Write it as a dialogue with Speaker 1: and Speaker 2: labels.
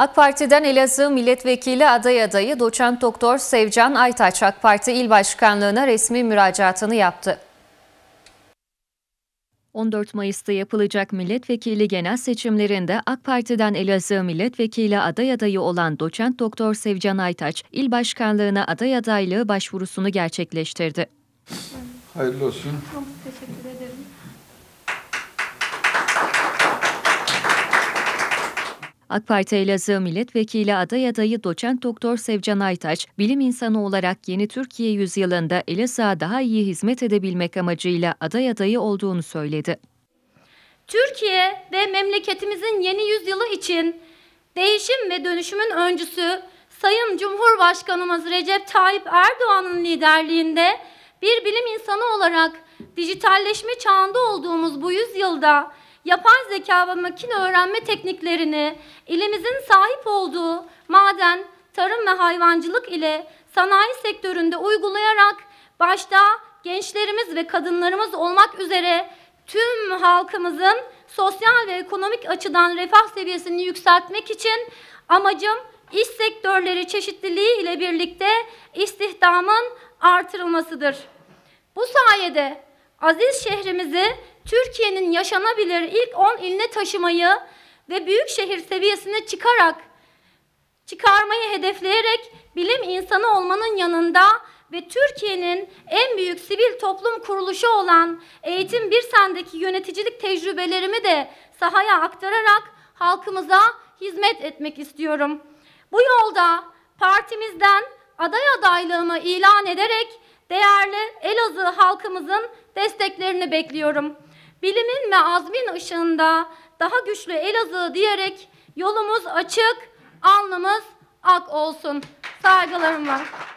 Speaker 1: AK Parti'den Elazığ milletvekili aday adayı doçent doktor Sevcan Aytaç AK Parti İl Başkanlığı'na resmi müracaatını yaptı. 14 Mayıs'ta yapılacak milletvekili genel seçimlerinde AK Parti'den Elazığ milletvekili aday adayı olan doçent doktor Sevcan Aytaç, il başkanlığına aday adaylığı başvurusunu gerçekleştirdi. Hayırlı olsun. Çok teşekkür ederim. AK Parti Elazığ Milletvekili aday adayı doçent doktor Sevcan Aytaç, bilim insanı olarak yeni Türkiye yüzyılında Elazığ'a daha iyi hizmet edebilmek amacıyla aday adayı olduğunu söyledi.
Speaker 2: Türkiye ve memleketimizin yeni yüzyılı için değişim ve dönüşümün öncüsü Sayın Cumhurbaşkanımız Recep Tayyip Erdoğan'ın liderliğinde bir bilim insanı olarak dijitalleşme çağında olduğumuz bu yüzyılda yapay zeka ve makine öğrenme tekniklerini ilimizin sahip olduğu maden, tarım ve hayvancılık ile sanayi sektöründe uygulayarak başta gençlerimiz ve kadınlarımız olmak üzere tüm halkımızın sosyal ve ekonomik açıdan refah seviyesini yükseltmek için amacım iş sektörleri çeşitliliği ile birlikte istihdamın artırılmasıdır. Bu sayede aziz şehrimizi Türkiye'nin yaşanabilir ilk 10 iline taşımayı ve büyük şehir seviyesine çıkarak çıkarmayı hedefleyerek bilim insanı olmanın yanında ve Türkiye'nin en büyük sivil toplum kuruluşu olan Eğitim Bir Sen'deki yöneticilik tecrübelerimi de sahaya aktararak halkımıza hizmet etmek istiyorum. Bu yolda partimizden aday adaylığımı ilan ederek değerli Elazığ halkımızın desteklerini bekliyorum. Bilimin ve azmin ışığında daha güçlü Elazığ diyerek yolumuz açık, alnımız ak olsun. Saygılarım var.